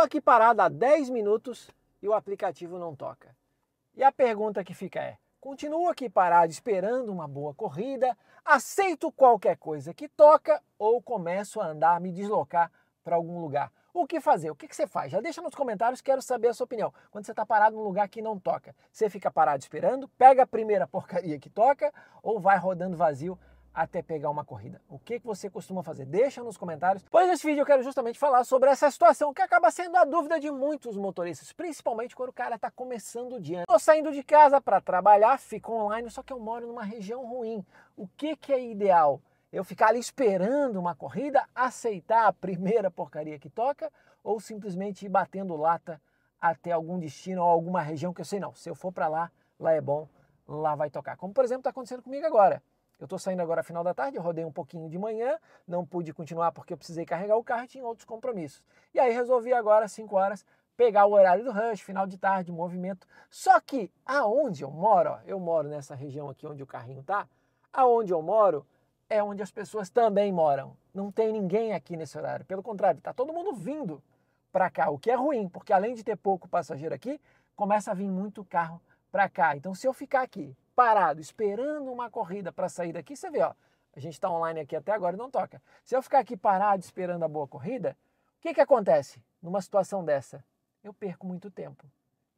Estou aqui parado há 10 minutos e o aplicativo não toca. E a pergunta que fica é: continuo aqui parado esperando uma boa corrida, aceito qualquer coisa que toca ou começo a andar, me deslocar para algum lugar? O que fazer? O que, você faz? Já deixa nos comentários, quero saber a sua opinião. Quando você está parado num lugar que não toca, você fica parado esperando, pega a primeira porcaria que toca ou vai rodando vazio até pegar uma corrida? O que, que você costuma fazer? Deixa nos comentários, pois nesse vídeo eu quero justamente falar sobre essa situação que acaba sendo a dúvida de muitos motoristas, principalmente quando o cara está começando o dia. Estou saindo de casa para trabalhar, fico online, só que eu moro numa região ruim. O que, que é ideal? Eu ficar ali esperando uma corrida, aceitar a primeira porcaria que toca ou simplesmente ir batendo lata até algum destino ou alguma região que eu sei não, se eu for para lá, lá é bom, lá vai tocar. Como por exemplo está acontecendo comigo agora. Eu estou saindo agora final da tarde, rodei um pouquinho de manhã, não pude continuar porque eu precisei carregar o carro e tinha outros compromissos. E aí resolvi agora, às 5 horas, pegar o horário do rush, final de tarde, movimento. Só que aonde eu moro, ó, eu moro nessa região aqui onde o carrinho tá, aonde eu moro é onde as pessoas também moram. Não tem ninguém aqui nesse horário. Pelo contrário, está todo mundo vindo para cá, o que é ruim, porque além de ter pouco passageiro aqui, começa a vir muito carro para cá. Então, se eu ficar aqui parado esperando uma corrida para sair daqui, você vê, ó, a gente está online aqui até agora e não toca. Se eu ficar aqui parado esperando a boa corrida, o que, que acontece numa situação dessa? Eu perco muito tempo.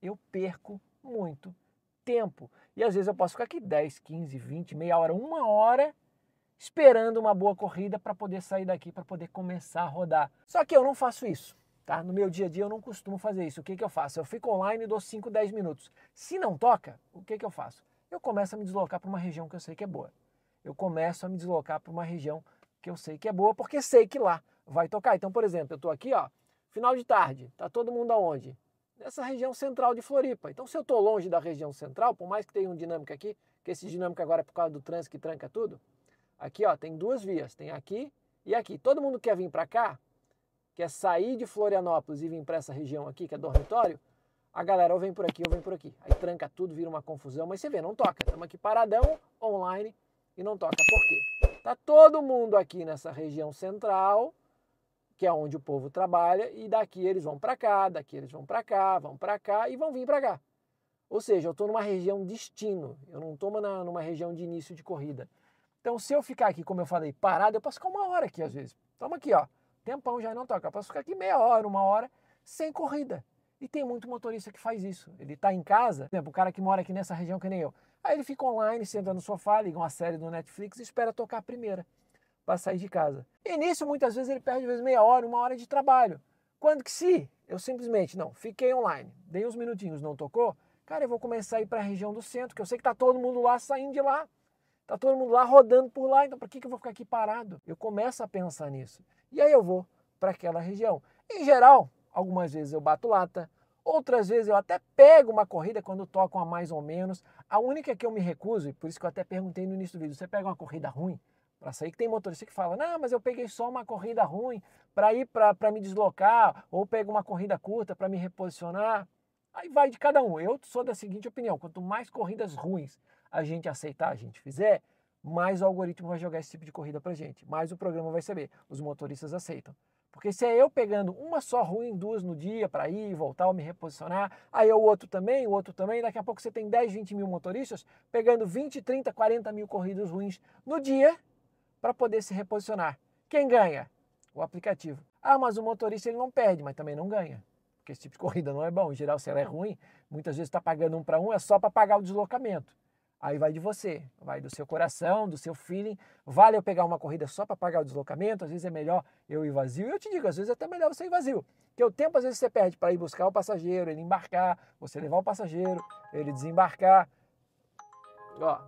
Eu perco muito tempo. E às vezes eu posso ficar aqui 10, 15, 20, meia hora, uma hora esperando uma boa corrida para poder sair daqui, para poder começar a rodar. Só que eu não faço isso. Tá? No meu dia a dia eu não costumo fazer isso. O que, que eu faço? Eu fico online e dou 5, 10 minutos. Se não toca, o que, que eu faço? eu começo a me deslocar para uma região que eu sei que é boa. Eu começo a me deslocar para uma região que eu sei que é boa, porque sei que lá vai tocar. Então, por exemplo, eu estou aqui, ó, final de tarde, tá todo mundo aonde? Nessa região central de Floripa. Então, se eu estou longe da região central, por mais que tenha um dinâmico aqui, que esse dinâmico agora é por causa do trânsito que tranca tudo, aqui ó, tem duas vias, tem aqui e aqui. Todo mundo quer vir para cá, quer sair de Florianópolis e vir para essa região aqui, que é dormitório, a galera ou vem por aqui ou vem por aqui. Aí tranca tudo, vira uma confusão, mas você vê, não toca. Estamos aqui paradão, online e não toca. Por quê? Tá todo mundo aqui nessa região central, que é onde o povo trabalha, e daqui eles vão para cá, daqui eles vão para cá, vão para cá e vão vir para cá. Ou seja, eu estou numa região destino, eu não estou numa região de início de corrida. Então, se eu ficar aqui, como eu falei, parado, eu posso ficar uma hora aqui às vezes. Toma aqui, ó. Tempão já não toca. Eu posso ficar aqui meia hora, uma hora, sem corrida. E tem muito motorista que faz isso. Ele está em casa, por exemplo, o cara que mora aqui nessa região que nem eu. Aí ele fica online, senta no sofá, liga uma série do Netflix e espera tocar a primeira para sair de casa. E nisso, muitas vezes, ele perde vezes meia hora, uma hora de trabalho. Quando que se eu simplesmente, não, fiquei online, dei uns minutinhos, não tocou, cara, eu vou começar a ir para a região do centro, que eu sei que está todo mundo lá saindo de lá. Está todo mundo lá rodando por lá, então por que, que eu vou ficar aqui parado? Eu começo a pensar nisso. E aí eu vou para aquela região. Em geral, Algumas vezes eu bato lata, outras vezes eu até pego uma corrida quando toco a mais ou menos. A única que eu me recuso, e por isso que eu até perguntei no início do vídeo, você pega uma corrida ruim? para sair, que tem motorista que fala, não, mas eu peguei só uma corrida ruim para ir para me deslocar, ou pego uma corrida curta para me reposicionar. Aí vai de cada um. Eu sou da seguinte opinião: quanto mais corridas ruins a gente aceitar, a gente fizer, mais o algoritmo vai jogar esse tipo de corrida para gente, mais o programa vai saber. Os motoristas aceitam. Porque se é eu pegando uma só ruim, duas no dia para ir e voltar ou me reposicionar, aí é o outro também, o outro também, daqui a pouco você tem 10, 20 mil motoristas pegando 20, 30, 40 mil corridas ruins no dia para poder se reposicionar. Quem ganha? O aplicativo. Ah, mas o motorista ele não perde, mas também não ganha. Porque esse tipo de corrida não é bom. Em geral, se ela é ruim, muitas vezes está pagando um para um, é só para pagar o deslocamento. Aí vai de você, vai do seu coração, do seu feeling. Vale eu pegar uma corrida só para pagar o deslocamento, às vezes é melhor eu ir vazio. E eu te digo, às vezes é até melhor você ir vazio, porque o tempo às vezes você perde para ir buscar o passageiro, ele embarcar, você levar o passageiro, ele desembarcar. Ó.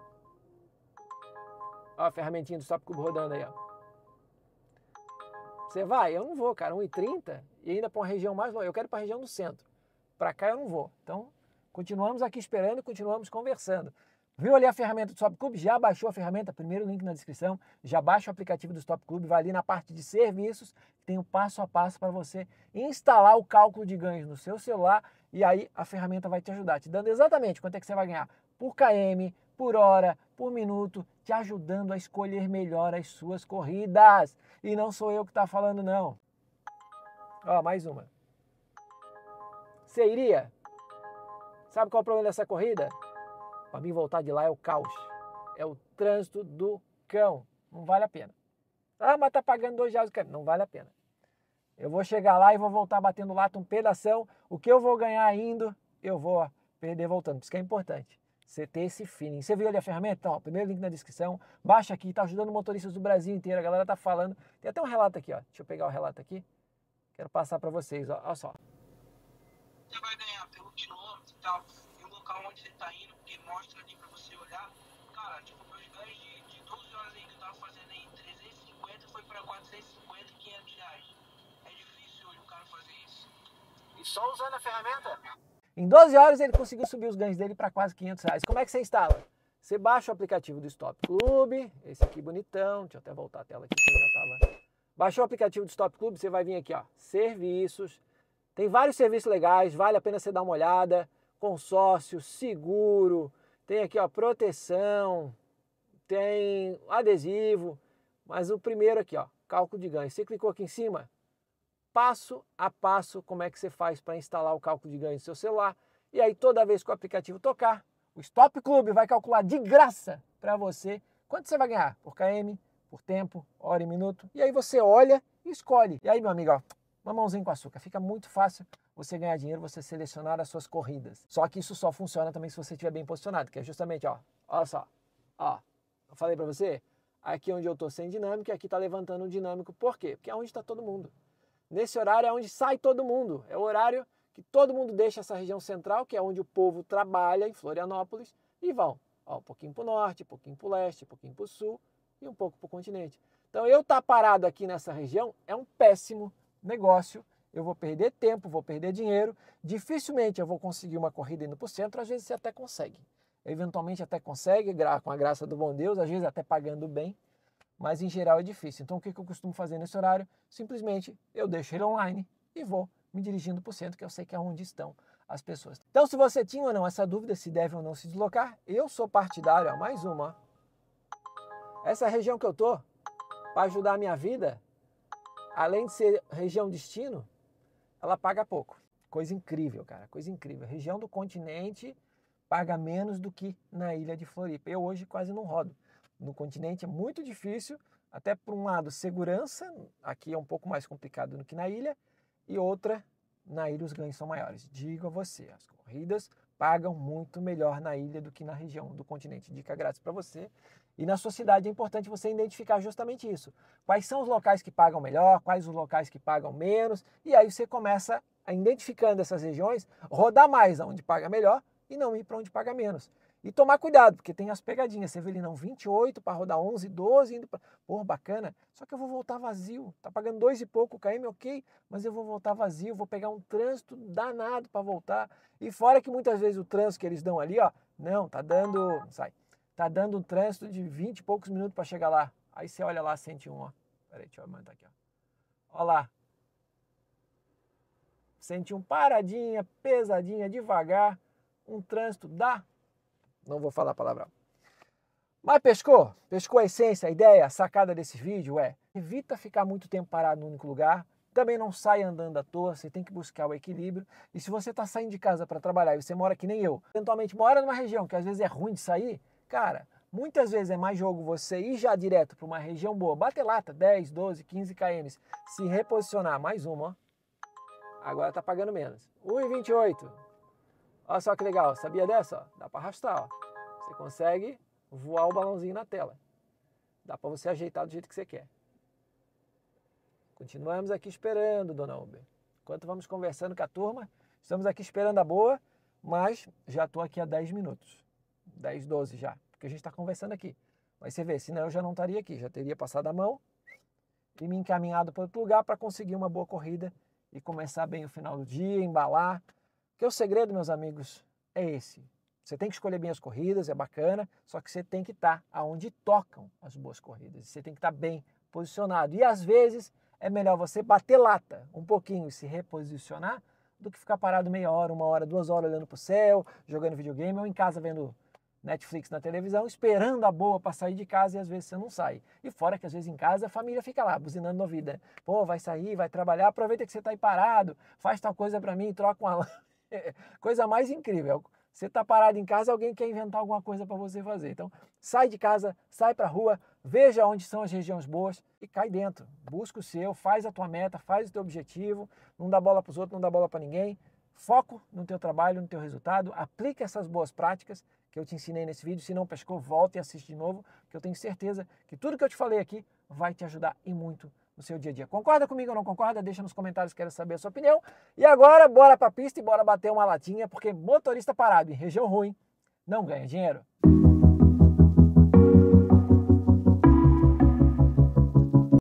Ó a ferramentinha do Stop Cubo rodando aí, ó. Você vai? Eu não vou, cara. 1,30 e ainda para uma região mais longe. Eu quero para a região do centro. Para cá eu não vou. Então, continuamos aqui esperando, continuamos conversando. Viu ali a ferramenta do Stop Club? Já baixou a ferramenta? Primeiro link na descrição. Já baixa o aplicativo do Stop Club, vai ali na parte de serviços, tem o um passo a passo para você instalar o cálculo de ganhos no seu celular e aí a ferramenta vai te ajudar, te dando exatamente quanto é que você vai ganhar por KM, por hora, por minuto, te ajudando a escolher melhor as suas corridas. E não sou eu que está falando, não. Ó, mais uma. Você iria? Sabe qual é o problema dessa corrida? Para mim voltar de lá é o caos. É o trânsito do cão. Não vale a pena. Ah, mas tá pagando dois reais o caminho. Não vale a pena. Eu vou chegar lá e vou voltar batendo lata um pedação. O que eu vou ganhar indo, eu vou perder voltando. Por isso que é importante. Você ter esse feeling. Você viu ali a ferramenta? Então, ó, primeiro link na descrição. Baixa aqui, tá ajudando motoristas do Brasil inteiro. A galera tá falando. Tem até um relato aqui, ó. Deixa eu pegar o relato aqui. Quero passar para vocês, ó. Olha só. Você vai ganhar pelo quilômetro e tal mostra ali pra você olhar. Cara, tipo, meus ganhos de, de 12 horas aí que eu tava fazendo aí, 350 foi pra 450, 500 reais. É difícil hoje o cara fazer isso. E só usando a ferramenta? Em 12 horas ele conseguiu subir os ganhos dele para quase 500 reais. Como é que você instala? Você baixa o aplicativo do Stop Club, esse aqui bonitão, deixa eu até voltar a tela aqui que eu já tava. Baixou o aplicativo do Stop Club, você vai vir aqui, ó, serviços. Tem vários serviços legais, vale a pena você dar uma olhada. Consórcio, seguro, tem aqui, ó, proteção, tem adesivo, mas o primeiro aqui, ó, cálculo de ganho. Você clicou aqui em cima, passo a passo como é que você faz para instalar o cálculo de ganho no seu celular. E aí toda vez que o aplicativo tocar, o Stop Club vai calcular de graça para você quanto você vai ganhar por KM, por tempo, hora e minuto. E aí você olha e escolhe. E aí, meu amigo, ó, mamãozinho com açúcar. Fica muito fácil você ganhar dinheiro, você selecionar as suas corridas. Só que isso só funciona também se você estiver bem posicionado, que é justamente, ó, olha só, ó, eu falei para você, aqui onde eu estou sem dinâmico e aqui está levantando um dinâmico. Por quê? Porque é onde está todo mundo. Nesse horário é onde sai todo mundo. É o horário que todo mundo deixa essa região central, que é onde o povo trabalha em Florianópolis, e vão. Ó, um pouquinho para o norte, um pouquinho para o leste, um pouquinho para o sul e um pouco para o continente. Então, eu estar tá parado aqui nessa região é um péssimo negócio eu vou perder tempo, vou perder dinheiro, dificilmente eu vou conseguir uma corrida indo para o centro, às vezes você até consegue. Eventualmente até consegue, com a graça do bom Deus, às vezes até pagando bem, mas em geral é difícil. Então o que eu costumo fazer nesse horário? Simplesmente eu deixo ele online e vou me dirigindo para o centro, que eu sei que é onde estão as pessoas. Então se você tinha ou não essa dúvida se deve ou não se deslocar, eu sou partidário mais uma. Essa região que eu tô para ajudar a minha vida, além de ser região destino, ela paga pouco. Coisa incrível, cara, coisa incrível. A região do continente paga menos do que na ilha de Floripa. Eu hoje quase não rodo. No continente é muito difícil, até por um lado segurança, aqui é um pouco mais complicado do que na ilha, e outra, na ilha os ganhos são maiores. Digo a você, as corridas pagam muito melhor na ilha do que na região do continente. Dica grátis para você. E na sua cidade é importante você identificar justamente isso. Quais são os locais que pagam melhor, quais os locais que pagam menos, e aí você começa a identificando essas regiões, rodar mais aonde paga melhor e não ir para onde paga menos. E tomar cuidado, porque tem as pegadinhas. Você vê ele não 28 para rodar 11, 12, indo para. Pô, bacana. Só que eu vou voltar vazio. Tá pagando dois e pouco km, ok, mas eu vou voltar vazio, vou pegar um trânsito danado para voltar. E fora que muitas vezes o trânsito que eles dão ali, ó, não, tá dando. Sai Tá dando um trânsito de 20 e poucos minutos para chegar lá. Aí você olha lá, 101, ó. Peraí, deixa eu aumentar aqui, ó. Olha lá. 101 paradinha, pesadinha, devagar. Um trânsito dá. Não vou falar palavrão. Mas pescou? Pescou a essência, a ideia, a sacada desse vídeo é evita ficar muito tempo parado num único lugar. Também não sai andando à toa, você tem que buscar o equilíbrio. E se você está saindo de casa para trabalhar e você mora que nem eu, eventualmente mora numa região que às vezes é ruim de sair, Cara, muitas vezes é mais jogo você ir já direto para uma região boa, bater lata, 10, 12, 15 km, se reposicionar, mais uma, Agora tá pagando menos. 1,28. Olha só que legal, sabia dessa? Ó? Dá para arrastar, ó. Você consegue voar o balãozinho na tela. Dá para você ajeitar do jeito que você quer. Continuamos aqui esperando, dona Uber. Enquanto vamos conversando com a turma, estamos aqui esperando a boa, mas já estou aqui há 10 minutos. 10, 12 já, porque a gente está conversando aqui. Mas você vê, senão eu já não estaria aqui, já teria passado a mão e me encaminhado para outro lugar para conseguir uma boa corrida e começar bem o final do dia, embalar. Porque o segredo, meus amigos, é esse. Você tem que escolher bem as corridas, é bacana, só que você tem que estar tá aonde tocam as boas corridas. Você tem que estar tá bem posicionado. E às vezes é melhor você bater lata um pouquinho e se reposicionar do que ficar parado meia hora, uma hora, duas horas olhando para o céu, jogando videogame ou em casa vendo Netflix na televisão, esperando a boa para sair de casa e às vezes você não sai. E fora que às vezes em casa a família fica lá, buzinando na vida. Pô, vai sair, vai trabalhar, aproveita que você está aí parado, faz tal coisa para mim, troca uma. É, coisa mais incrível. Você está parado em casa, alguém quer inventar alguma coisa para você fazer. Então, sai de casa, sai para a rua, veja onde são as regiões boas e cai dentro. Busca o seu, faz a tua meta, faz o teu objetivo, não dá bola para os outros, não dá bola para ninguém. Foco no teu trabalho, no teu resultado, aplica essas boas práticas que eu te ensinei nesse vídeo. Se não pescou, volta e assiste de novo, que eu tenho certeza que tudo que eu te falei aqui vai te ajudar e muito no seu dia a dia. Concorda comigo ou não concorda? Deixa nos comentários, quero saber a sua opinião. E agora, bora pra pista e bora bater uma latinha, porque motorista parado em região ruim não ganha dinheiro.